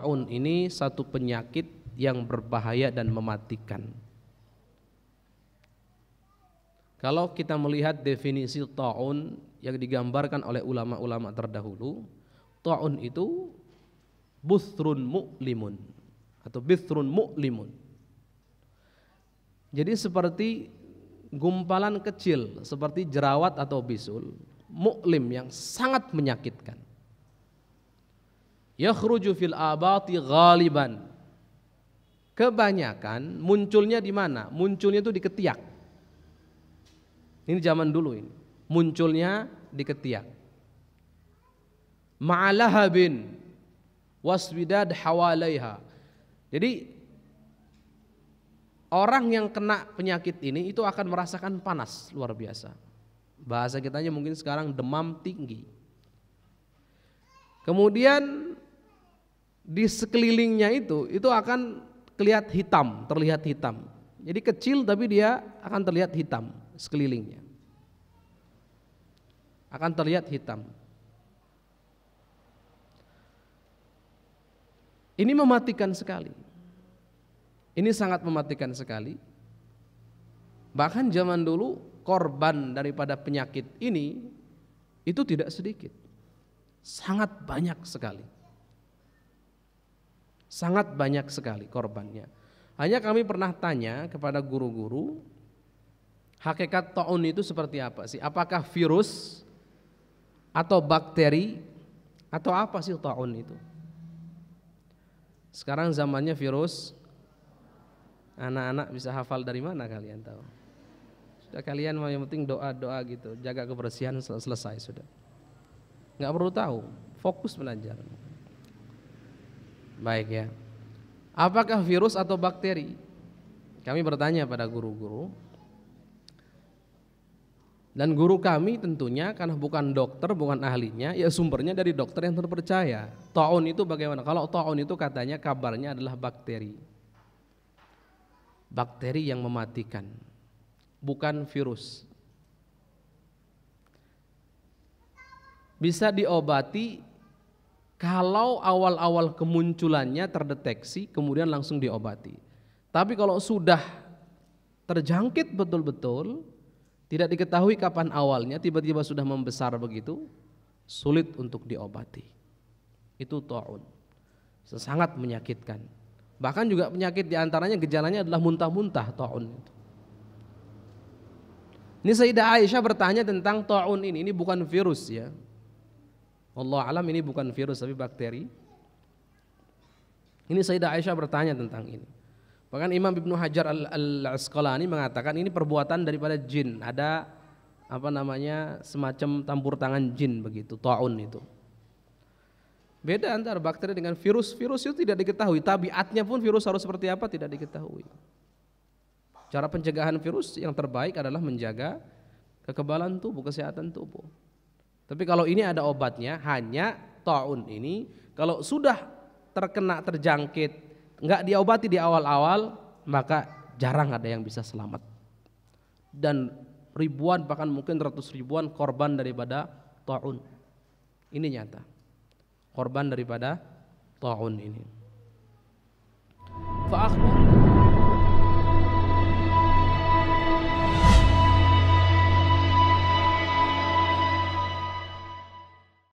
taun ini satu penyakit yang berbahaya dan mematikan. Kalau kita melihat definisi taun yang digambarkan oleh ulama-ulama terdahulu, taun itu busrun mu'limun atau bithrun mu'limun. Jadi seperti gumpalan kecil seperti jerawat atau bisul, muklim yang sangat menyakitkan yakhruju fil abati ghaliban. Kebanyakan munculnya di mana? Munculnya itu di ketiak. Ini zaman dulu ini. Munculnya di ketiak. Ma'alahabin wasbidad hawalaiha. Jadi orang yang kena penyakit ini itu akan merasakan panas luar biasa. Bahasa kitanya mungkin sekarang demam tinggi. Kemudian di sekelilingnya itu itu akan kelihat hitam, terlihat hitam. Jadi kecil tapi dia akan terlihat hitam sekelilingnya. Akan terlihat hitam. Ini mematikan sekali. Ini sangat mematikan sekali. Bahkan zaman dulu korban daripada penyakit ini itu tidak sedikit. Sangat banyak sekali. Sangat banyak sekali korbannya. Hanya kami pernah tanya kepada guru-guru, hakikat taun itu seperti apa sih? Apakah virus atau bakteri atau apa sih taun itu? Sekarang zamannya virus, anak-anak bisa hafal dari mana kalian tahu? Sudah kalian mau yang penting doa-doa gitu, jaga kebersihan selesai sudah. Nggak perlu tahu, fokus belajar. Baik ya. Apakah virus atau bakteri? Kami bertanya pada guru-guru. Dan guru kami tentunya karena bukan dokter, bukan ahlinya, ya sumbernya dari dokter yang terpercaya. Taun itu bagaimana? Kalau taun itu katanya kabarnya adalah bakteri. Bakteri yang mematikan, bukan virus. Bisa diobati kalau awal-awal kemunculannya terdeteksi kemudian langsung diobati. Tapi kalau sudah terjangkit betul-betul tidak diketahui kapan awalnya tiba-tiba sudah membesar begitu sulit untuk diobati. Itu taun. Sangat menyakitkan. Bahkan juga penyakit diantaranya gejalanya adalah muntah-muntah taun itu. Ini Sayyidah Aisyah bertanya tentang taun ini. Ini bukan virus ya. Allah alam ini bukan virus tapi bakteri. Ini Sayyidah Aisyah bertanya tentang ini. Bahkan Imam Ibnu Hajar Al-Asqalani mengatakan ini perbuatan daripada jin. Ada apa namanya semacam tampur tangan jin begitu, taun itu. Beda antara bakteri dengan virus. Virus itu tidak diketahui, tabiatnya pun virus harus seperti apa tidak diketahui. Cara pencegahan virus yang terbaik adalah menjaga kekebalan tubuh, kesehatan tubuh. Tapi kalau ini ada obatnya hanya taun ini kalau sudah terkena terjangkit nggak diobati di awal-awal maka jarang ada yang bisa selamat. Dan ribuan bahkan mungkin ratus ribuan korban daripada taun. Ini nyata. Korban daripada taun ini. Fa'akhbar